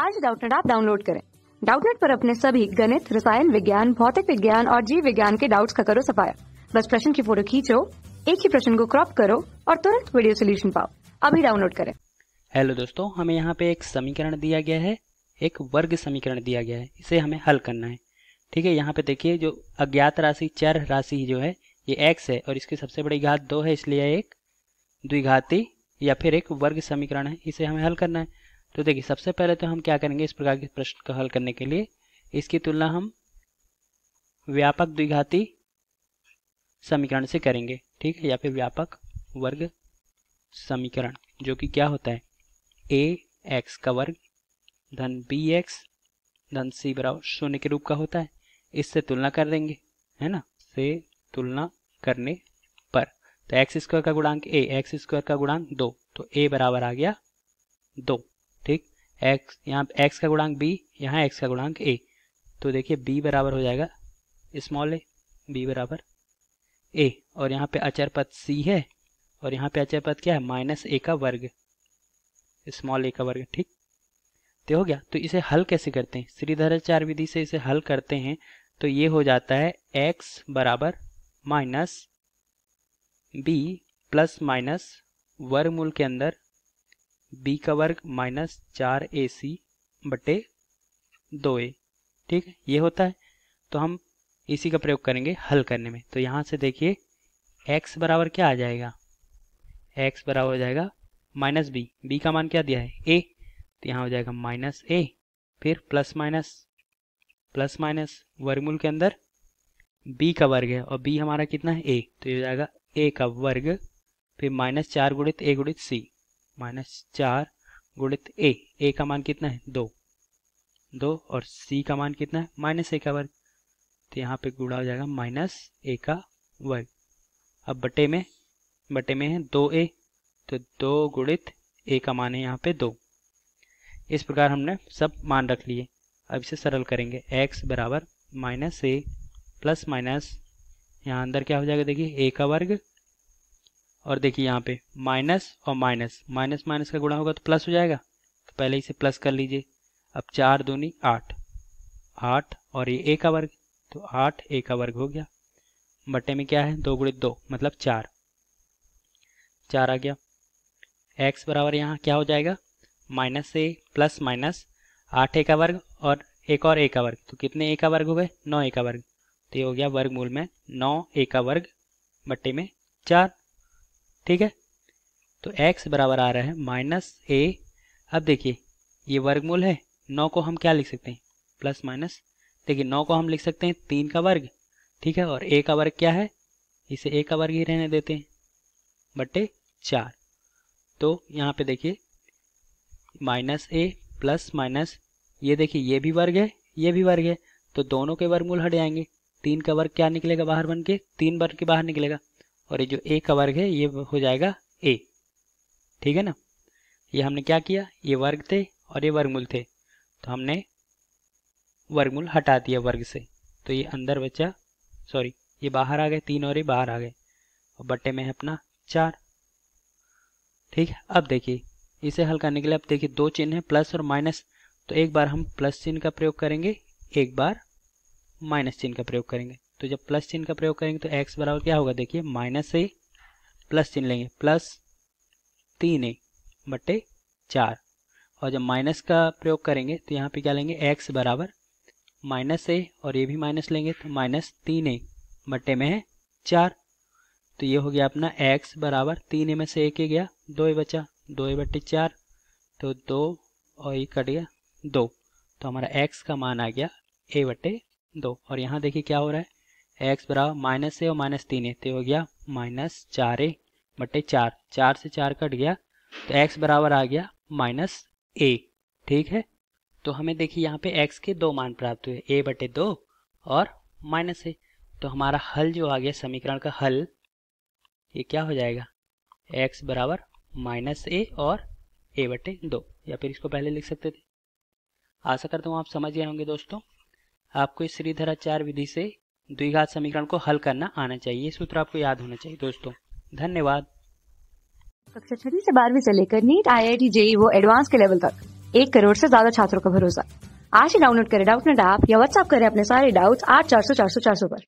आज डाउटनेट आप डाउनलोड करें डाउटनेट पर अपने सभी गणित रसायन विज्ञान भौतिक विज्ञान और जीव विज्ञान के डाउट्स का करो सफाया बस प्रश्न की फोटो खींचो एक ही प्रश्न को क्रॉप करो और तुरंत वीडियो सोल्यूशन पाओ अभी डाउनलोड करें हेलो दोस्तों हमें यहाँ पे एक समीकरण दिया गया है एक वर्ग समीकरण दिया गया है इसे हमें हल करना है ठीक है यहाँ पे देखिए जो अज्ञात राशि चर राशि जो है ये एक्स है और इसकी सबसे बड़ी घात दो है इसलिए एक द्विघाती या फिर एक वर्ग समीकरण है इसे हमें हल करना है तो देखिए सबसे पहले तो हम क्या करेंगे इस प्रकार के प्रश्न को हल करने के लिए इसकी तुलना हम व्यापक द्विघाती समीकरण से करेंगे ठीक है या फिर व्यापक वर्ग समीकरण जो कि क्या होता है ए एक्स का वर्ग धन बी एक्स धन सी बराबर शून्य के रूप का होता है इससे तुलना कर देंगे है ना से तुलना करने पर तो एक्स स्क्वायर का गुणांक ए एक्स स्क्वायर का गुणांक दो तो ए बराबर आ गया दो ठीक एक्स यहाँ एक्स का गुणांक बी यहाँ एक्स का गुणांक ए तो देखिए बी बराबर हो जाएगा स्मॉल a बी बराबर ए और यहाँ पे अचर पद सी है और यहाँ पे अचर पद क्या है माइनस ए का वर्ग स्मॉल ए का वर्ग ठीक तो हो गया तो इसे हल कैसे करते हैं श्रीधराचार्य विधि से इसे हल करते हैं तो ये हो जाता है एक्स बराबर माइनस बी प्लस माइनस वर्गमूल के अंदर बी का वर्ग माइनस चार ए सी बटे दो ए ठीक है ये होता है तो हम इसी का प्रयोग करेंगे हल करने में तो यहाँ से देखिए x बराबर क्या आ जाएगा x बराबर हो जाएगा माइनस बी बी का मान क्या दिया है ए तो यहाँ हो जाएगा माइनस ए फिर प्लस माइनस प्लस माइनस वर्गमूल के अंदर बी का वर्ग है और बी हमारा कितना है ए तो ये हो जाएगा ए का वर्ग फिर माइनस चार गुणित ए गुणित सी माइनस चार गुणित ए ए का मान कितना है दो दो और सी का मान कितना है माइनस ए का वर्ग तो यहाँ पे गुणा हो जाएगा माइनस ए का वर्ग अब बटे में बटे में है दो ए तो दो गुणित ए का मान है यहाँ पे दो इस प्रकार हमने सब मान रख लिए अब इसे सरल करेंगे x बराबर माइनस ए प्लस माइनस यहाँ अंदर क्या हो जाएगा देखिए ए का वर्ग और देखिए यहाँ पे माइनस और माइनस माइनस माइनस का गुणा होगा तो प्लस हो जाएगा तो पहले इसे प्लस कर लीजिए अब चार दूनी आठ आठ और ये ए का वर्ग तो आठ ए का वर्ग हो गया बट्टे में क्या है दो गुड़े दो मतलब चार चार आ गया एक्स बराबर यहाँ क्या हो जाएगा माइनस ए प्लस माइनस आठ ए का वर्ग और एक और ए का वर्ग तो कितने ए का वर्ग हो गए नौ ए का वर्ग तो ये हो गया वर्गमूल में नौ ए का वर्ग बट्टे में चार ठीक है तो x बराबर आ रहा है माइनस ए अब देखिए ये वर्गमूल है नौ को हम क्या लिख सकते हैं प्लस माइनस देखिए नौ को हम लिख सकते हैं तीन का वर्ग ठीक है और ए का वर्ग क्या है इसे ए का वर्ग ही रहने देते हैं बटे चार तो यहाँ पे देखिए माइनस ए प्लस माइनस ये देखिए ये भी वर्ग है ये भी वर्ग है तो दोनों के वर्गमूल हट जाएंगे तीन का वर्ग क्या निकलेगा बाहर बन के तीन वर्ग के बाहर निकलेगा और ये जो ए का वर्ग है ये हो जाएगा ए ठीक है ना ये हमने क्या किया ये वर्ग थे और ये वर्गमूल थे तो हमने वर्गमूल हटा दिया वर्ग से तो ये अंदर बचा सॉरी ये बाहर आ गए तीन और ये बाहर आ गए और बट्टे में है अपना चार ठीक है अब देखिए इसे हल करने के लिए अब देखिए दो चिन्ह है प्लस और माइनस तो एक बार हम प्लस चिन्ह का प्रयोग करेंगे एक बार माइनस चिन्ह का प्रयोग करेंगे तो जब प्लस चिन्ह का प्रयोग करेंगे तो एक्स बराबर क्या होगा देखिए माइनस ए प्लस चिन्ह लेंगे प्लस तीन ए बटे चार और जब माइनस का प्रयोग करेंगे तो यहाँ पे क्या लेंगे एक्स बराबर माइनस ए और ये भी माइनस लेंगे तो माइनस तीन ए बटे में है चार तो ये हो गया अपना एक्स बराबर तीन ए में से एक ही गया दो ए बचा दो ए बटे चार तो दो और ये कट गया दो तो हमारा एक्स का मान आ गया ए बटे दो और यहाँ देखिए क्या हो रहा है एक्स बराबर माइनस ए और माइनस तीन है तो हो गया माइनस चार ए बटे चार चार से चार कट गया तो एक्स बराबर आ गया माइनस ए ठीक है तो हमें देखिए यहाँ पे एक्स के दो मान प्राप्त हुए ए बटे दो और माइनस ए तो हमारा हल जो आ गया समीकरण का हल ये क्या हो जाएगा एक्स बराबर माइनस ए और ए बटे दो या फिर इसको पहले लिख सकते थे आशा करता हूँ आप समझ गए होंगे दोस्तों आपको इस श्रीधराचार्य विधि से द्विघात समीकरण को हल करना आना चाहिए ये सूत्र आपको याद होना चाहिए दोस्तों धन्यवाद कक्षा छठी से बारहवीं से लेकर NEET I I T JEE वो एडवांस के लेवल तक एक करोड़ से ज्यादा छात्रों का भरोसा आज ही डाउनलोड करें डाउट नेट ऐप या व्हाट्सअप करें अपने सारे डाउट्स आठ चार सौ चार सौ चार सौ पर